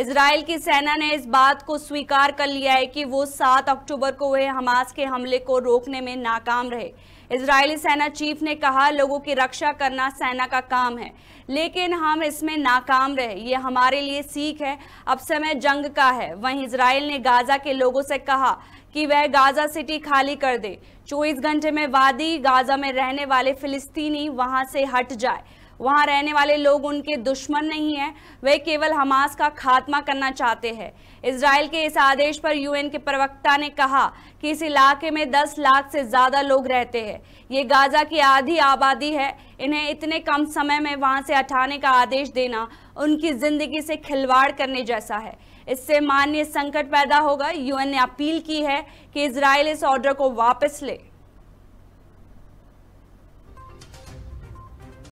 Israel की सेना ने इस बात को स्वीकार कर लिया है कि वो 7 अक्टूबर को हुए हमास के हमले को रोकने में नाकाम रहे इजरायली सेना चीफ ने कहा लोगों की रक्षा करना सेना का काम है लेकिन हम इसमें नाकाम रहे ये हमारे लिए सीख है अब समय जंग का है वहीं इसराइल ने गाजा के लोगों से कहा कि वह गाजा सिटी खाली कर दे चौबीस घंटे में वादी गाजा में रहने वाले फिलिस्तीनी वहां से हट जाए वहाँ रहने वाले लोग उनके दुश्मन नहीं हैं वे केवल हमास का खात्मा करना चाहते हैं इसराइल के इस आदेश पर यूएन के प्रवक्ता ने कहा कि इस इलाके में 10 लाख से ज़्यादा लोग रहते हैं ये गाजा की आधी आबादी है इन्हें इतने कम समय में वहाँ से हटाने का आदेश देना उनकी ज़िंदगी से खिलवाड़ करने जैसा है इससे माननीय संकट पैदा होगा यूएन ने अपील की है कि इसराइल इस ऑर्डर को वापस ले